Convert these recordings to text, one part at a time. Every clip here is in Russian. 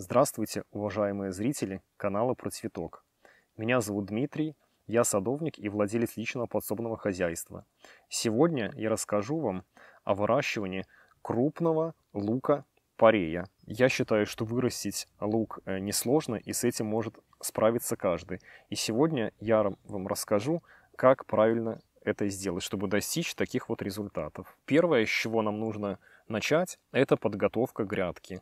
Здравствуйте, уважаемые зрители канала «Про цветок». Меня зовут Дмитрий, я садовник и владелец личного подсобного хозяйства. Сегодня я расскажу вам о выращивании крупного лука парея. Я считаю, что вырастить лук э, несложно, и с этим может справиться каждый. И сегодня я вам расскажу, как правильно это сделать, чтобы достичь таких вот результатов. Первое, с чего нам нужно начать, это подготовка грядки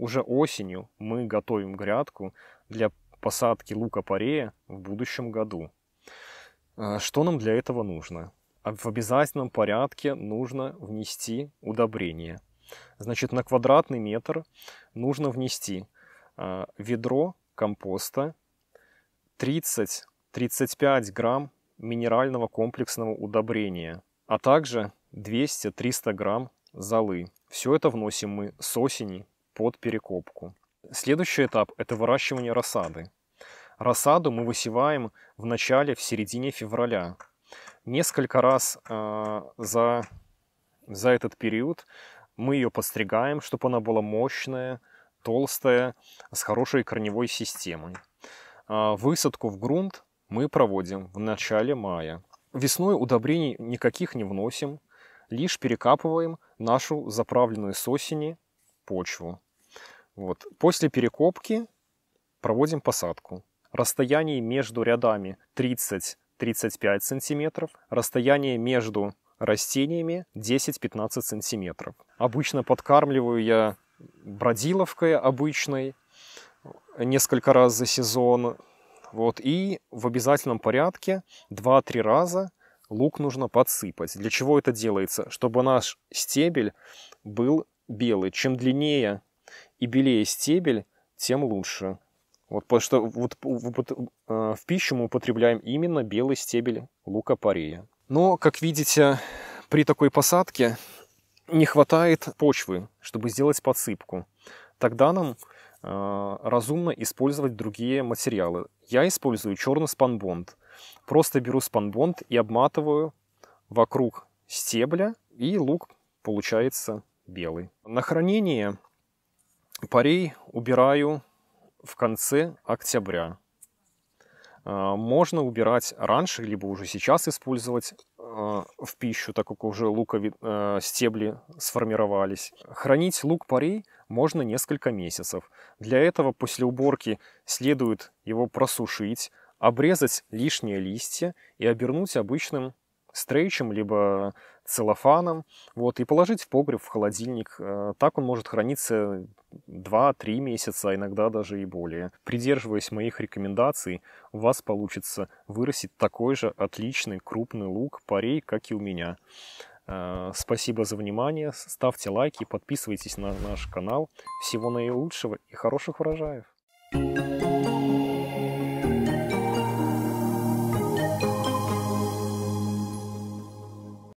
уже осенью мы готовим грядку для посадки лука-порея в будущем году. А, что нам для этого нужно? В обязательном порядке нужно внести удобрение. Значит, на квадратный метр нужно внести а, ведро компоста, 30-35 грамм минерального комплексного удобрения, а также 200-300 грамм золы. Все это вносим мы с осени под перекопку. Следующий этап – это выращивание рассады. Рассаду мы высеваем в начале, в середине февраля. Несколько раз э, за, за этот период мы ее подстригаем, чтобы она была мощная, толстая, с хорошей корневой системой. Э, высадку в грунт мы проводим в начале мая. Весной удобрений никаких не вносим, лишь перекапываем нашу заправленную с осени почву. Вот. После перекопки проводим посадку. Расстояние между рядами 30-35 сантиметров. Расстояние между растениями 10-15 сантиметров. Обычно подкармливаю я бродиловкой обычной несколько раз за сезон. Вот, и в обязательном порядке 2-3 раза лук нужно подсыпать. Для чего это делается? Чтобы наш стебель был белый. Чем длиннее и белее стебель, тем лучше. Вот потому что вот, вот, э, в пищу мы употребляем именно белый стебель лука парея. Но, как видите, при такой посадке не хватает почвы, чтобы сделать подсыпку. Тогда нам э, разумно использовать другие материалы. Я использую черный спанбонд. Просто беру спанбонд и обматываю вокруг стебля, и лук получается белый. На хранение парей убираю в конце октября. А, можно убирать раньше, либо уже сейчас использовать а, в пищу, так как уже лукови... А, стебли сформировались. Хранить лук парей можно несколько месяцев. Для этого после уборки следует его просушить, обрезать лишние листья и обернуть обычным стрейчем, либо целлофаном, вот, и положить в погреб, в холодильник. Так он может храниться 2-3 месяца, а иногда даже и более. Придерживаясь моих рекомендаций, у вас получится вырастить такой же отличный крупный лук парей, как и у меня. Э, спасибо за внимание, ставьте лайки, подписывайтесь на наш канал. Всего наилучшего и хороших урожаев! thank you